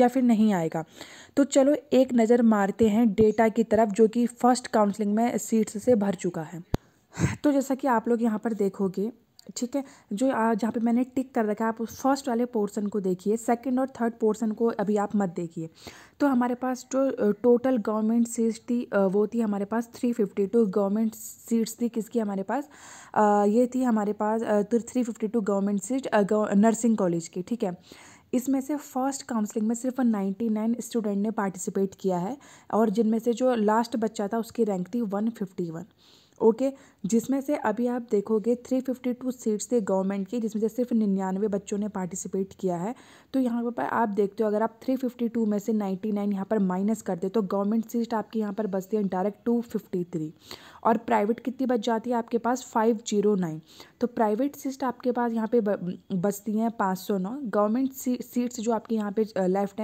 या फिर नहीं आएगा तो चलो एक नज़र मारते हैं डेटा की तरफ जो कि फ़र्स्ट काउंसलिंग में सीट्स से भर चुका है तो जैसा कि आप लोग यहाँ पर देखोगे ठीक है जो जहाँ पे मैंने टिक कर रखा है आप उस फर्स्ट वाले पोर्शन को देखिए सेकंड और थर्ड पोर्शन को अभी आप मत देखिए तो हमारे पास जो टोटल गवर्नमेंट सीट्स थी वो थी हमारे पास three fifty two government seats थी किसकी हमारे पास ये थी हमारे पास three fifty two government seat nursing college की ठीक है इसमें से फर्स्ट काउंसलिंग में सिर्फ 99 स्टूडेंट ने पार्टिसिपेट किया है और जिनमें से जो लास्ट बच्चा था उसकी रैंक थी 151 ओके जिसमें से अभी आप देखोगे 352 सीट्स थे गवर्नमेंट की जिसमें से सिर्फ निन्यानवे बच्चों ने पार्टिसिपेट किया है तो यहाँ पर आप देखते हो अगर आप 352 में से 99 नाइन यहाँ पर माइनस करते तो गवर्नमेंट सीट आपकी यहाँ पर बचती है डायरेक्ट 253 और प्राइवेट कितनी बच जाती है आपके पास 509 तो प्राइवेट सीट आपके पास यहाँ पर बचती हैं नौ गवर्नमेंट सीट्स जो आपके यहाँ पर लेफ्ट